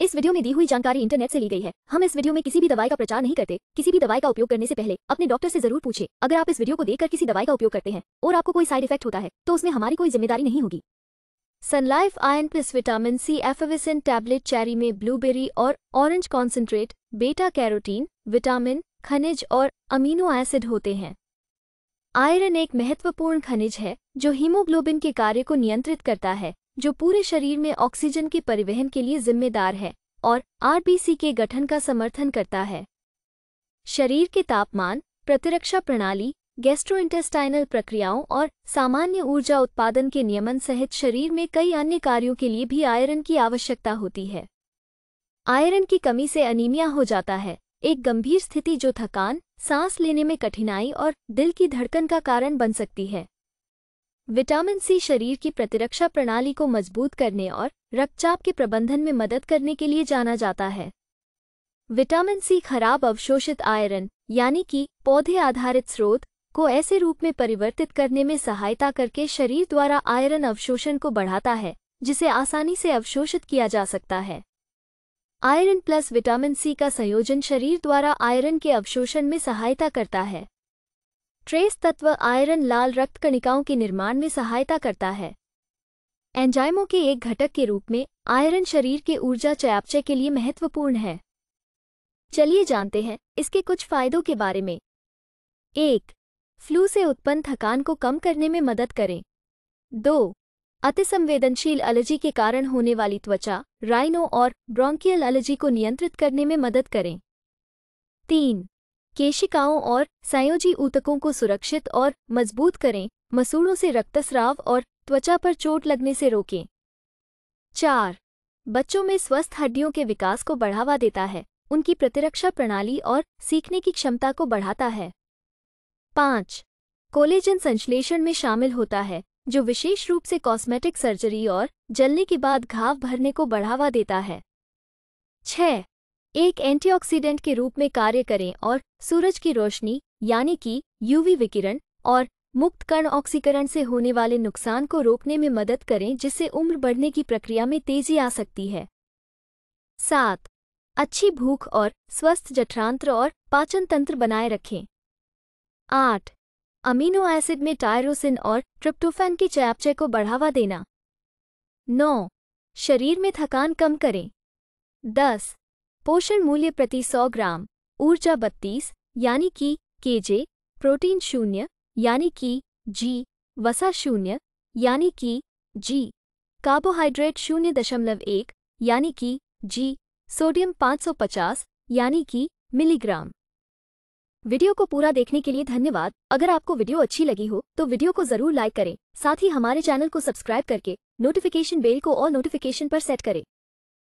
इस वीडियो में दी हुई जानकारी इंटरनेट से ली गई है हम इस वीडियो में किसी भी दवाई का प्रचार नहीं करते किसी भी दवाई का उपयोग करने से पहले अपने डॉक्टर से जरूर पूछे अगर आप इस वीडियो को देखकर किसी दवाई का उपयोग करते हैं और आपको कोई साइड इफेक्ट होता है तो उसमें हमारी कोई जिम्मेदारी नहीं होगी Sunlife ion plus vitamin C effervescent tablet cherry में ब्लूबेरी और orange concentrate beta carotene vitamin खनिज और अमीनो एसिड होते हैं आयरन एक महत्वपूर्ण खनिज है जो हीमोग्लोबिन के कार्य को नियंत्रित करता है जो पूरे शरीर में ऑक्सीजन के परिवहन के लिए जिम्मेदार है और आरबीसी के गठन का समर्थन करता है शरीर के तापमान प्रतिरक्षा प्रणाली गैस्ट्रोइंटेस्टाइनल प्रक्रियाओं और सामान्य ऊर्जा उत्पादन के नियमन सहित शरीर में कई अन्य कार्यों के लिए भी आयरन की आवश्यकता होती है आयरन की कमी से अनीमिया हो जाता है एक गंभीर स्थिति जो थकान सांस लेने में कठिनाई और दिल की धड़कन का कारण बन सकती है विटामिन सी शरीर की प्रतिरक्षा प्रणाली को मजबूत करने और रक्तचाप के प्रबंधन में मदद करने के लिए जाना जाता है विटामिन सी खराब अवशोषित आयरन यानी कि पौधे आधारित स्रोत को ऐसे रूप में परिवर्तित करने में सहायता करके शरीर द्वारा आयरन अवशोषण को बढ़ाता है जिसे आसानी से अवशोषित किया जा सकता है आयरन प्लस विटामिन सी का संयोजन शरीर द्वारा आयरन के अवशोषण में सहायता करता है ट्रेस तत्व आयरन लाल रक्त कणिकाओं के निर्माण में सहायता करता है एंजाइमों के एक घटक के रूप में आयरन शरीर के ऊर्जा चयापचय के लिए महत्वपूर्ण है चलिए जानते हैं इसके कुछ फायदों के बारे में एक फ्लू से उत्पन्न थकान को कम करने में मदद करें दो अतिसंवेदनशील एलर्जी के कारण होने वाली त्वचा राइनो और ब्रोंकियल एलर्जी को नियंत्रित करने में मदद करें तीन केशिकाओं और संयोजी ऊतकों को सुरक्षित और मजबूत करें मसूड़ों से रक्तस्राव और त्वचा पर चोट लगने से रोकें चार बच्चों में स्वस्थ हड्डियों के विकास को बढ़ावा देता है उनकी प्रतिरक्षा प्रणाली और सीखने की क्षमता को बढ़ाता है पाँच कोलेजन संश्लेषण में शामिल होता है जो विशेष रूप से कॉस्मेटिक सर्जरी और जलने के बाद घाव भरने को बढ़ावा देता है छह एक एंटीऑक्सीडेंट के रूप में कार्य करें और सूरज की रोशनी यानी कि यूवी विकिरण और मुक्त कण ऑक्सीकरण से होने वाले नुकसान को रोकने में मदद करें जिससे उम्र बढ़ने की प्रक्रिया में तेजी आ सकती है सात अच्छी भूख और स्वस्थ जठरांत्र और पाचन तंत्र बनाए रखें आठ अमीनो एसिड में टायरोसिन और ट्रिप्टोफेन की चयापचय को बढ़ावा देना नौ शरीर में थकान कम करें दस पोषण मूल्य प्रति 100 ग्राम ऊर्जा 32 यानी कि केजे प्रोटीन शून्य यानी कि जी वसा शून्य यानी कि जी कार्बोहाइड्रेट शून्य दशमलव एक यानी कि जी सोडियम 550 यानी कि मिलीग्राम वीडियो को पूरा देखने के लिए धन्यवाद अगर आपको वीडियो अच्छी लगी हो तो वीडियो को जरूर लाइक करें साथ ही हमारे चैनल को सब्सक्राइब करके नोटिफिकेशन बेल को और नोटिफिकेशन पर सेट करें